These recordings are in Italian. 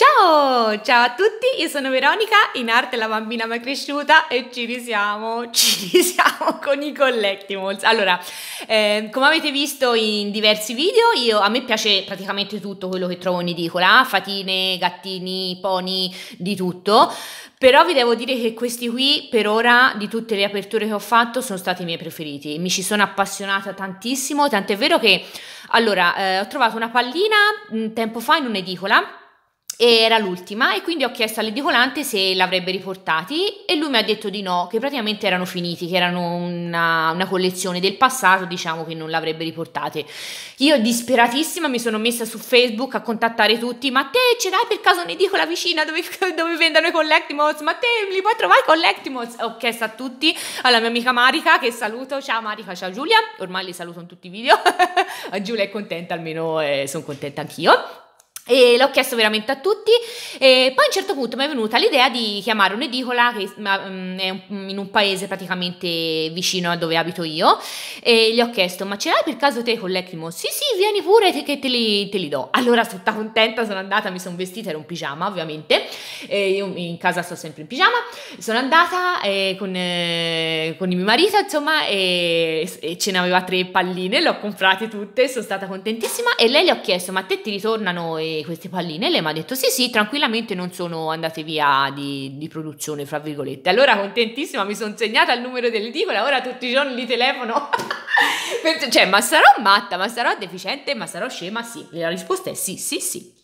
Ciao, ciao a tutti, io sono Veronica, in arte la bambina mai cresciuta e ci risiamo, ci risiamo con i collectibles. Allora, eh, come avete visto in diversi video, io, a me piace praticamente tutto quello che trovo in edicola, fatine, gattini, pony, di tutto, però vi devo dire che questi qui per ora di tutte le aperture che ho fatto sono stati i miei preferiti, mi ci sono appassionata tantissimo, tant'è vero che, allora, eh, ho trovato una pallina un mm, tempo fa in un'edicola, era l'ultima e quindi ho chiesto all'edicolante se l'avrebbe riportati e lui mi ha detto di no, che praticamente erano finiti, che erano una, una collezione del passato, diciamo che non l'avrebbe riportate. Io disperatissima mi sono messa su Facebook a contattare tutti, ma te ce l'hai per caso un'edicola vicina dove, dove vendono i collectibles? Ma te li puoi trovare i collectibles? Ho chiesto a tutti, alla mia amica Marica che saluto, ciao Marica, ciao Giulia, ormai li saluto in tutti i video, Giulia è contenta almeno eh, sono contenta anch'io. E l'ho chiesto veramente a tutti e poi a un certo punto mi è venuta l'idea di chiamare un'edicola che mm, è in un paese praticamente vicino a dove abito io e gli ho chiesto ma ce l'hai per caso te con l'Eclimo? Sì sì vieni pure te che te li, te li do. Allora tutta contenta sono andata, mi sono vestita, ero un pigiama ovviamente, e io in casa sto sempre in pigiama, sono andata eh, con, eh, con, il mio marito insomma e, e ce n'aveva tre palline, le ho comprate tutte, sono stata contentissima e lei gli ho chiesto ma a te ti ritornano? E, queste, palline e lei mi ha detto sì sì tranquillamente non sono andate via di, di produzione fra virgolette allora contentissima mi sono segnata il numero dell'edicola ora tutti i giorni li telefono cioè ma sarò matta ma sarò deficiente ma sarò scema sì la risposta è sì sì sì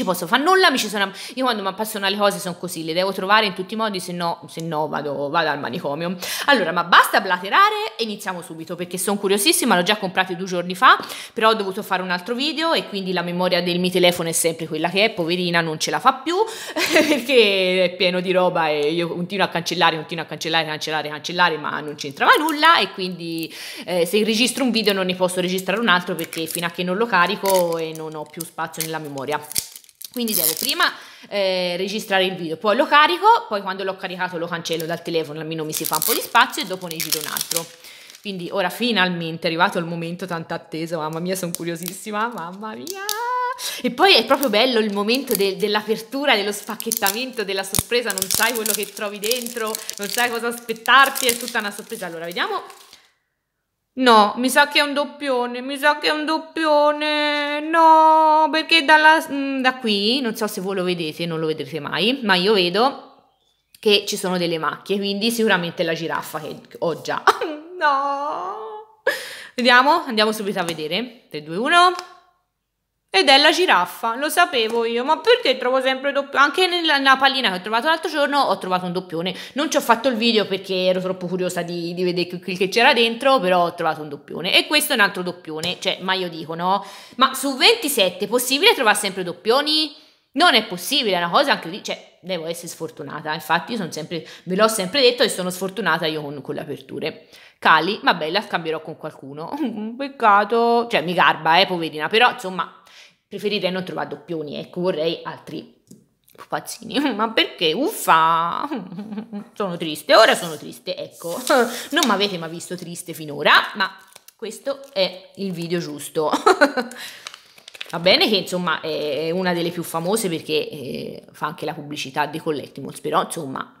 ci posso fare nulla, mi ci sono, io quando mi appassiono le cose sono così, le devo trovare in tutti i modi, se no, se no vado, vado, al manicomio. Allora, ma basta blaterare e iniziamo subito, perché sono curiosissima, l'ho già comprato due giorni fa, però ho dovuto fare un altro video e quindi la memoria del mio telefono è sempre quella che è, poverina, non ce la fa più, perché è pieno di roba e io continuo a cancellare, continuo a cancellare, cancellare, cancellare, ma non c'entrava nulla e quindi eh, se registro un video non ne posso registrare un altro perché fino a che non lo carico e non ho più spazio nella memoria. Quindi devo prima eh, registrare il video, poi lo carico, poi quando l'ho caricato lo cancello dal telefono, almeno mi si fa un po' di spazio e dopo ne giro un altro. Quindi ora finalmente è arrivato il momento tanto atteso, mamma mia sono curiosissima, mamma mia! E poi è proprio bello il momento de- dell'apertura, dello spacchettamento, della sorpresa, non sai quello che trovi dentro, non sai cosa aspettarti, è tutta una sorpresa. Allora, vediamo No, mi sa che è un doppione, mi sa che è un doppione, no, perché dalla, mm, da qui, non so se voi lo vedete, non lo vedrete mai, ma io vedo che ci sono delle macchie, quindi sicuramente la giraffa che ho già. no! Vediamo, andiamo subito a vedere. 3, 2, 1... Ed è la giraffa, lo sapevo io, ma perché trovo sempre doppione? Anche nella, nella pallina che ho trovato l'altro giorno ho trovato un doppione. Non ci ho fatto il video perché ero troppo curiosa di, di vedere quel che c'era dentro, però ho trovato un doppione. E questo è un altro doppione, cioè, ma io dico no. Ma su 27 è possibile trovare sempre doppioni? Non è possibile, è una cosa anche lì, cioè, devo essere sfortunata. Infatti, io sempre, ve l'ho sempre detto e sono sfortunata io con, con le aperture. Cali, vabbè, la scambierò con qualcuno. Peccato, cioè mi garba, eh, poverina, però insomma, preferirei non trovare doppioni, ecco, vorrei altri pupazzini. Ma perché? Uffa! Sono triste, ora sono triste, ecco. Non mi avete mai visto triste finora, ma questo è il video giusto. Va bene che insomma è una delle più famose perché eh, fa anche la pubblicità dei Collectibles, però insomma...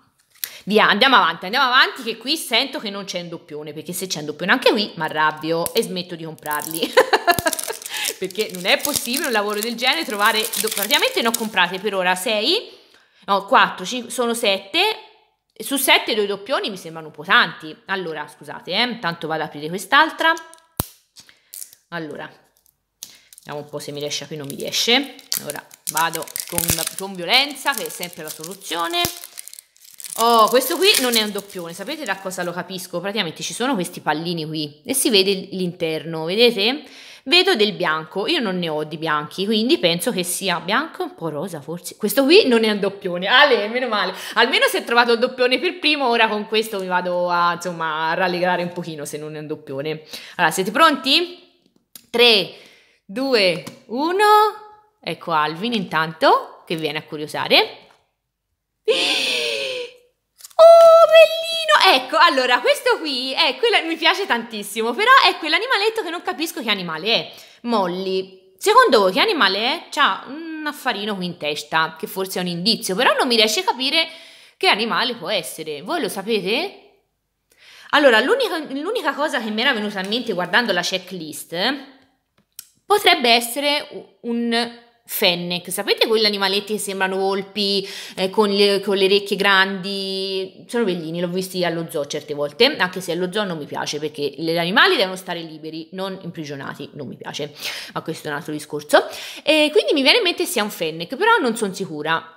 Via, andiamo avanti, andiamo avanti che qui sento che non c'è un doppione, perché se c'è un doppione anche qui mi arrabbio e smetto di comprarli. perché non è possibile un lavoro del genere trovare... Praticamente ne ho comprate per ora 6, no 4, 5, sono 7, su 7 due doppioni mi sembrano un po' tanti. Allora, scusate, eh, intanto vado ad aprire quest'altra. Allora, Vediamo un po' se mi riesce, qui non mi riesce. Allora vado con, con violenza, che è sempre la soluzione. Oh, questo qui non è un doppione, sapete da cosa lo capisco? Praticamente ci sono questi pallini qui e si vede l'interno, vedete? Vedo del bianco, io non ne ho di bianchi, quindi penso che sia bianco un po' rosa forse. Questo qui non è un doppione, Ale, meno male. Almeno se ho trovato il doppione per primo, ora con questo mi vado a, insomma, a rallegrare un pochino se non è un doppione. Allora, siete pronti? 3, due, uno. Ecco Alvin intanto che viene a curiosare. Oh, bellino! Ecco, allora, questo qui è quella, mi piace tantissimo, però è quell'animaletto che non capisco che animale è. Molly, secondo voi che animale è? C'ha un affarino qui in testa, che forse è un indizio, però non mi riesce a capire che animale può essere. Voi lo sapete? Allora, l'unica, l'unica cosa che mi era venuta in mente guardando la checklist potrebbe essere un fennec. Sapete quegli animaletti che sembrano volpi eh, con, le, con, le, orecchie grandi? Sono bellini, l'ho visti allo zoo certe volte, anche se allo zoo non mi piace perché gli animali devono stare liberi, non imprigionati, non mi piace, ma questo è un altro discorso. E quindi mi viene in mente sia un fennec, però non sono sicura.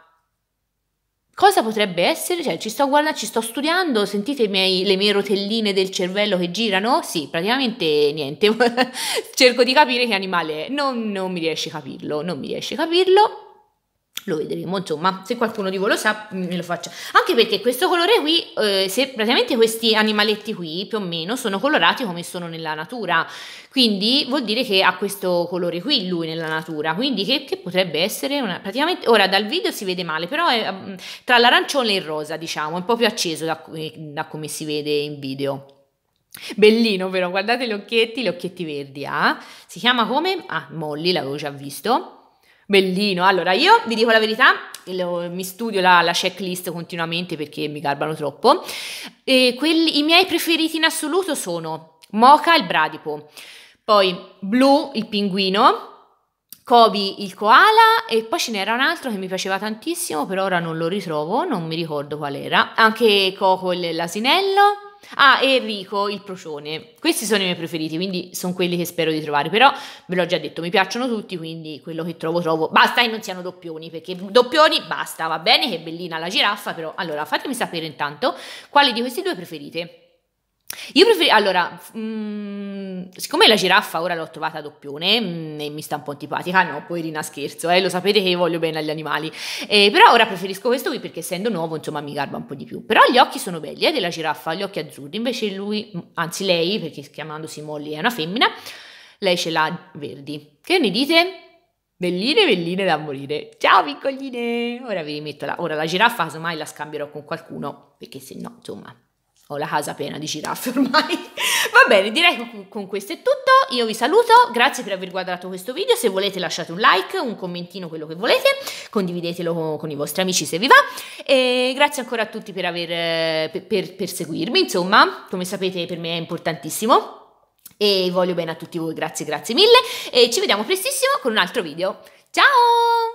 Cosa potrebbe essere? Cioè, ci sto guardando, ci sto studiando, sentite miei, le mie rotelline del cervello che girano? Sì, praticamente niente. Cerco di capire che animale è. Non, non mi riesce a capirlo, non mi riesce a capirlo lo vedremo insomma se qualcuno di voi lo sa mm, me lo faccia anche perché questo colore qui eh, se praticamente questi animaletti qui più o meno sono colorati come sono nella natura quindi vuol dire che ha questo colore qui lui nella natura quindi che, che potrebbe essere una, praticamente ora dal video si vede male però è mm, tra l'arancione e il rosa diciamo è un po' più acceso da, da come si vede in video Bellino però, guardate gli occhietti, gli occhietti verdi, ah? Eh? Si chiama come? Ah, Molly, l'avevo già visto. Bellino, allora io vi dico la verità, mi studio la, la checklist continuamente perché mi garbano troppo. Quelli, I miei preferiti in assoluto sono Mocha il bradipo, poi Blu il pinguino, Kobe il koala e poi ce n'era un altro che mi piaceva tantissimo, però ora non lo ritrovo, non mi ricordo qual era. Anche Coco l'asinello Ah, Enrico il procione. Questi sono i miei preferiti, quindi sono quelli che spero di trovare, però ve l'ho già detto, mi piacciono tutti, quindi quello che trovo trovo. Basta che non siano doppioni, perché doppioni basta, va bene che bellina la giraffa, però allora fatemi sapere intanto quali di questi due preferite. Io preferisco, allora, mh, mm, siccome la giraffa ora l'ho trovata a doppione mh, mm, e mi sta un po' antipatica, no, poverina scherzo, eh, lo sapete che voglio bene agli animali, eh, però ora preferisco questo qui perché essendo nuovo insomma mi garba un po' di più, però gli occhi sono belli, è eh, della giraffa, gli occhi azzurri, invece lui, mm, anzi lei, perché chiamandosi Molly è una femmina, lei ce l'ha verdi. Che ne dite? Belline, belline da morire. Ciao piccoline! Ora vi rimetto la, ora la giraffa, casomai la scambierò con qualcuno, perché se no, insomma, ho la casa piena di giraffe ormai. Va bene, direi che con questo è tutto. Io vi saluto, grazie per aver guardato questo video. Se volete lasciate un like, un commentino, quello che volete. Condividetelo con i vostri amici se vi va. E grazie ancora a tutti per, aver, per, eh, per, per seguirmi. Insomma, come sapete per me è importantissimo. E voglio bene a tutti voi, grazie, grazie mille. E ci vediamo prestissimo con un altro video. Ciao!